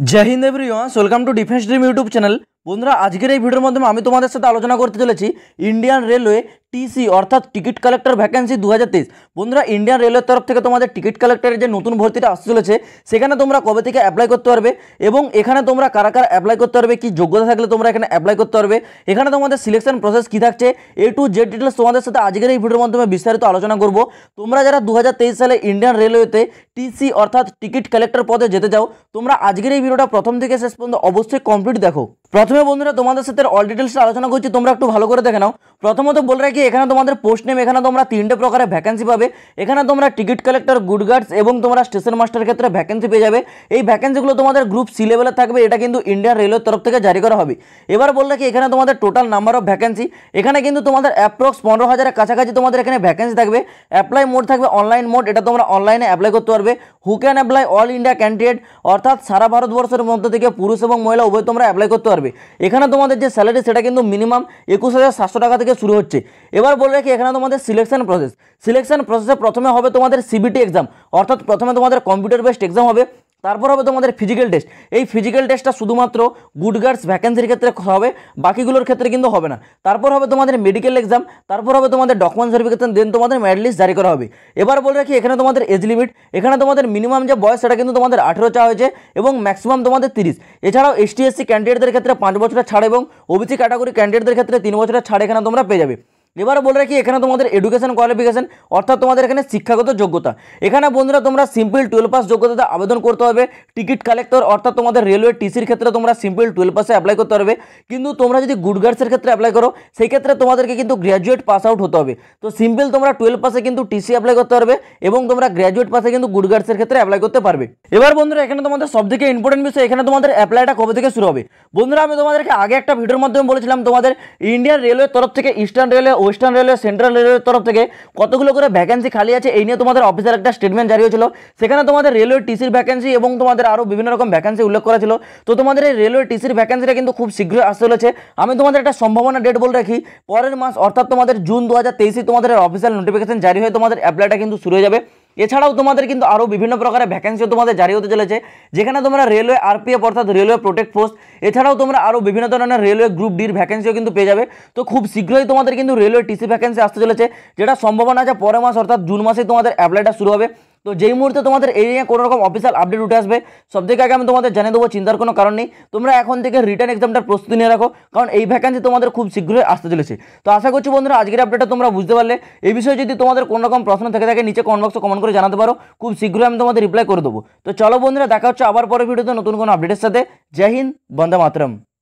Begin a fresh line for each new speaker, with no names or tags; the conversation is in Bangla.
जय हिंद everyone welcome to defence dream YouTube channel বন্ধুরা আজকের এই ভিডিওর মাধ্যমে আমি তোমাদের সাথে আলোচনা করতে চলেছি ইন্ডিয়ান রেলওয়ে টিসি অর্থাৎ টিকিট কালেক্টর ভ্যাকেন্সি দু বন্ধুরা ইন্ডিয়ান রেলওয়ের তরফ থেকে তোমাদের টিকিট কালেক্টরের যে নতুন ভর্তিটা আসতে চলেছে সেখানে তোমরা কবে থেকে অ্যাপ্লাই করতে পারবে এবং এখানে তোমরা কারা কারা অ্যাপ্লাই করতে পারবে কী যোগ্যতা থাকলে তোমরা এখানে অ্যাপ্লাই করতে পারবে এখানে তোমাদের সিলেকশন প্রসেস কী থাকছে এ টু জেড ডিটেলস তোমাদের সাথে আজকের এই ভিডিওর মাধ্যমে বিস্তারিত আলোচনা করব তোমরা যারা দু সালে ইন্ডিয়ান রেলওয়েতে টিসি অর্থাৎ টিকিট কালেক্টর পদে যেতে চাও তোমরা আজকের এই ভিডিওটা প্রথম থেকে শেষ পর্যন্ত অবশ্যই কমপ্লিট দেখো প্রথমে বন্ধুরা তোমাদের সাথে অল ডিটেলসে আলোচনা করছি তোমরা একটু ভালো করে দেখে নাও প্রথমত বলে রাখি এখানে তোমাদের পোস্ট নেম এখানে তোমরা তিনটে প্রকারের ভ্যাকেন্সি পাবে এখানে তোমরা টিকিট কালেক্টর গুড গার্ডস এবং তোমরা স্টেশন মাস্টার ক্ষেত্রে ভ্যাকেন্সি পেয়ে যাবে এই ভ্যাকেন্সিগুলো তোমাদের গ্রুপ সি লেভেলে থাকবে এটা কিন্তু ইন্ডিয়ান রেলওয়ের তরফ থেকে জারি করা হবে এবার বলে রাখি এখানে তোমাদের টোটাল নাম্বার অফ ভ্যাকেন্সি এখানে কিন্তু তোমাদের অ্যাপ্রক্স পনেরো হাজারের কাছাকাছি তোমাদের এখানে ভ্যাকেন্সি থাকবে অ্যাপ্লাই মোড থাকবে অনলাইন মোড এটা তোমরা অনলাইনে অ্যাপ্লাই করতে পারবে who can apply all India candidate অর্থাৎ সারা ভারতবর্ষের মধ্যে থেকে পুরুষ এবং মহিলা উভয় তোমরা অ্যাপ্লাই করতে পারবে পারবে এখানে তোমাদের যে স্যালারি সেটা কিন্তু মিনিমাম একুশ হাজার সাতশো টাকা থেকে শুরু হচ্ছে এবার বলে রাখি এখানে তোমাদের সিলেকশন প্রসেস সিলেকশন প্রসেসে প্রথমে হবে তোমাদের সিবিটি এক্সাম অর্থাৎ প্রথমে তোমাদের কম্পিউটার বেসড এক্সাম হবে তারপর হবে তোমাদের ফিজিক্যাল টেস্ট এই ফিজিক্যাল টেস্টটা শুধুমাত্র গুড গার্ডস ভ্যাকেন্সির ক্ষেত্রে হবে বাকিগুলোর ক্ষেত্রে কিন্তু হবে না তারপর হবে তোমাদের মেডিকেল এক্সাম তারপর হবে তোমাদের ডকুমেন্ট সার্টিফিকেশন দেন তোমাদের মেরিট লিস্ট জারি করা হবে এবার বলে রাখি এখানে তোমাদের এজ লিমিট এখানে তোমাদের মিনিমাম যে বয়স সেটা কিন্তু তোমাদের আঠেরো চা হয়েছে এবং ম্যাক্সিমাম তোমাদের তিরিশ এছাড়াও এসটি এসসি ক্যান্ডিডেটদের ক্ষেত্রে পাঁচ বছরের ছাড় এবং ওবিসি ক্যাটাগরি ক্যান্ডিডেটদের ক্ষেত্রে তিন বছরের ছাড় এখানে তোমরা পেয়ে যাবে এবার বলে রাখি এখানে তোমাদের এডুকেশন কোয়ালিফিকেশান অর্থাৎ তোমাদের এখানে শিক্ষাগত যোগ্যতা এখানে বন্ধুরা তোমরা সিম্পল টুয়েলভ পাস যোগ্যতাতে আবেদন করতে হবে টিকিট কালেক্টর অর্থাৎ তোমাদের রেলওয়ে টিসির ক্ষেত্রে তোমরা সিম্পল টুয়েলভ পাসে অ্যাপ্লাই করতে পারবে কিন্তু তোমরা যদি গুড গার্ডসের ক্ষেত্রে অ্যাপ্লাই করো সেই ক্ষেত্রে তোমাদেরকে কিন্তু গ্র্যাজুয়েট পাস আউট হতে হবে তো সিম্পল তোমরা টুয়েলভ পাসে কিন্তু টিসি অ্যাপ্লাই করতে পারবে এবং তোমরা গ্র্যাজুয়েট পাসে কিন্তু গুড গার্ডসের ক্ষেত্রে অ্যাপ্লাই করতে পারবে এবার বন্ধুরা এখানে তোমাদের সবথেকে ইম্পর্টেন্ট বিষয় এখানে তোমাদের অ্যাপ্লাইটা কবে থেকে শুরু হবে বন্ধুরা আমি তোমাদেরকে আগে একটা ভিডিওর মাধ্যমে বলেছিলাম তোমাদের ইন্ডিয়ান রেলওয়ের তরফ থেকে eastern railway western railway central রেলওয়ের তরফ থেকে কতগুলো করে ভ্যাকেন্সি খালি আছে এই নিয়ে তোমাদের অফিসের একটা স্টেটমেন্ট জারি হয়েছিল সেখানে তোমাদের রেলওয়ে টিসির ভ্যাকেন্সি এবং তোমাদের আরও বিভিন্ন রকম ভ্যাকেন্সি উল্লেখ করা ছিল তো তোমাদের এই রেলওয়ে টিসির ভ্যাকেন্সিটা কিন্তু খুব শীঘ্রই আসতে চলেছে আমি তোমাদের একটা সম্ভাবনা ডেট বলে রাখি পরের মাস অর্থাৎ তোমাদের জুন দু হাজার তোমাদের অফিসিয়াল নোটিফিকেশন জারি হয়ে তোমাদের অ্যাপ্লাইটা কিন্তু শুরু হয়ে যাবে এছাড়াও তোমাদের কিন্তু আরও বিভিন্ন প্রকারের ভ্যাকেন্সিও তোমাদের জারি হতে চলেছে যেখানে তোমরা রেলওয়ে আরপিএফ অর্থাৎ রেলওয়ে প্রোটেক্ট পোস্ট এছাড়াও তোমরা আরও বিভিন্ন ধরনের রেলওয়ে গ্রুপ ডির ভ্যাকেন্সিও কিন্তু পেয়ে যাবে তো খুব শীঘ্রই তোমাদের কিন্তু রেলওয়ে টিসি ভ্যাকেন্সি আসতে চলেছে যেটা সম্ভাবনা আছে পরের মাস অর্থাৎ জুন মাসেই তোমাদের অ্যাপ্লাইটা শুরু হবে তো যেই মুহূর্তে তোমাদের এই নিয়ে কোনো রকম অফিসিয়াল আপডেট উঠে আসবে সব থেকে আগে আমি তোমাদের জানিয়ে দেবো চিন্তার কোনো কারণ নেই তোমরা এখন থেকে রিটার্ন এক্সামটার প্রস্তুতি নিয়ে রাখো কারণ এই ভ্যাকান্সি তোমাদের খুব শীঘ্রই আসতে চলেছে তো আশা করছি বন্ধুরা আজকের আপডেটটা তোমরা বুঝতে পারলে এই বিষয়ে যদি তোমাদের কোনো রকম প্রশ্ন থেকে থাকে নিচে কমেন্ট বক্সে কমেন্ট করে জানাতে পারো খুব শীঘ্রই আমি তোমাদের রিপ্লাই করে দেবো তো চলো বন্ধুরা দেখা হচ্ছে আবার পরে ভিডিওতে নতুন কোনো আপডেটের সাথে জয় হিন্দ বন্দে মাতরম